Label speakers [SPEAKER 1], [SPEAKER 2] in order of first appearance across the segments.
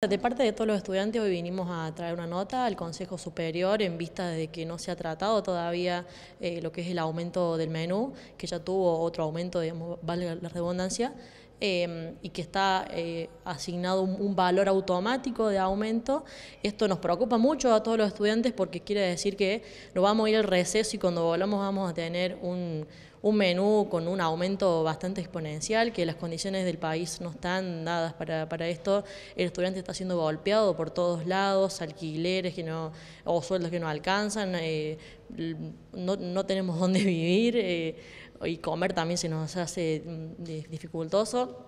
[SPEAKER 1] De parte de todos los estudiantes hoy vinimos a traer una nota al Consejo Superior en vista de que no se ha tratado todavía eh, lo que es el aumento del menú, que ya tuvo otro aumento, digamos, valga la redundancia, em, y que está eh, asignado un, valor automático de aumento. Esto nos preocupa mucho a todos los estudiantes porque quiere decir que no vamos a ir al receso y cuando volvamos vamos a tener un, un menú con un aumento bastante exponencial, que las condiciones del país no están dadas para, esto, el estudiante está siendo golpeado por todos lados, alquileres que no, o sueldos que no alcanzan, eh, no, no, tenemos dónde vivir eh, y comer también se nos hace mm, dificultoso.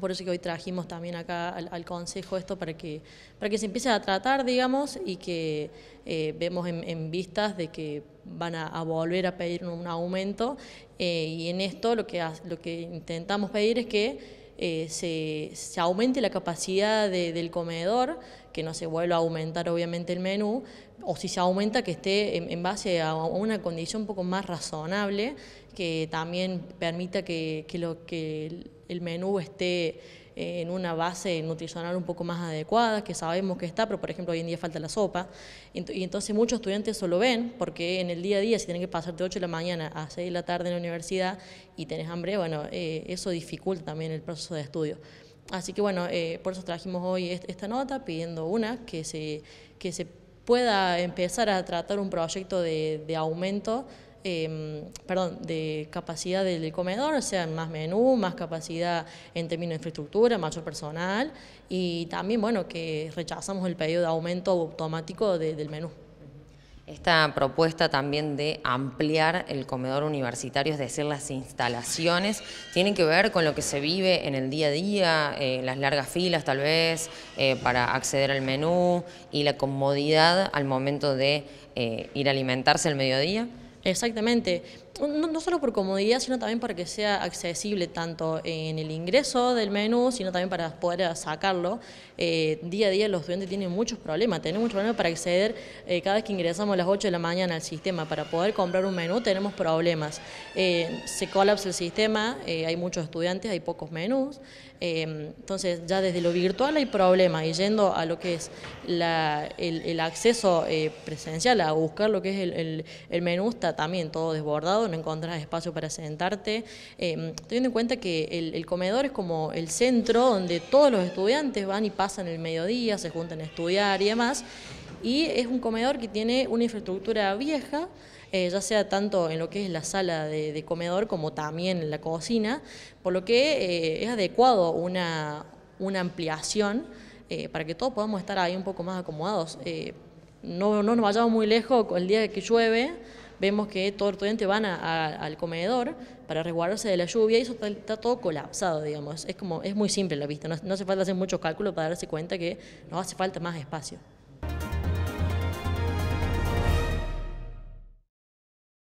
[SPEAKER 1] Por eso que hoy trajimos también acá al, Consejo esto para que, para que se empiece a tratar, digamos, y que eh, vemos en, vistas de que van a, volver a pedir un, aumento. Eh, y en esto lo que, lo que intentamos pedir es que eh, se, aumente la capacidad del comedor, que no se vuelva a aumentar obviamente el menú, o si se aumenta que esté en, base a una condición un poco más razonable, que también permita lo, que el menú esté en una base nutricional un poco más adecuada, que sabemos que está, pero por ejemplo hoy en día falta la sopa. Y entonces muchos estudiantes solo ven, porque en el día a día, si tienen que pasar de 8 de la mañana a 6 de la tarde en la universidad y tenés hambre, bueno, eh, eso dificulta también el proceso de estudio. Así que bueno, eh, por eso trajimos hoy esta nota pidiendo una que se, que se pueda empezar a tratar un proyecto de, de aumento Em, perdón, de capacidad del comedor, o sea, más menú, más capacidad en términos de infraestructura, mayor personal y también, bueno, que rechazamos el pedido de aumento automático del menú.
[SPEAKER 2] Esta propuesta también de ampliar el comedor universitario, es decir, las instalaciones, tienen que ver con lo que se vive en el día a día, eh, las largas filas tal vez eh, para acceder al menú y la comodidad al momento de eh, ir a alimentarse
[SPEAKER 1] el mediodía. Exactamente. No, solo por comodidad, sino también para que sea accesible tanto en el ingreso del menú, sino también para poder sacarlo. Eh, día a día los estudiantes tienen muchos problemas. Tenemos muchos problemas para acceder eh, cada vez que ingresamos a las 8 de la mañana al sistema. Para poder comprar un menú tenemos problemas. Eh, se colapsa el sistema, hay muchos estudiantes, hay pocos menús. entonces ya desde lo virtual hay problemas. Y yendo a lo que es el, acceso presencial, a buscar lo que es el, el menú, está también todo desbordado, no encontrás espacio para sentarte, eh, teniendo en cuenta que el, comedor es como el centro donde todos los estudiantes van y pasan el mediodía, se juntan a estudiar y demás, y es un comedor que tiene una infraestructura vieja, eh, ya sea tanto en lo que es la sala de, comedor como también en la cocina, por lo que eh, es adecuado una, una ampliación para que todos podamos estar ahí un poco más acomodados no, no nos vayamos muy lejos el día que llueve, vemos que todos los estudiantes van al comedor para resguardarse de la lluvia y eso está, todo colapsado, digamos. Es, como, es muy simple la vista, no, no hace falta hacer muchos cálculos para darse cuenta que nos hace falta más espacio.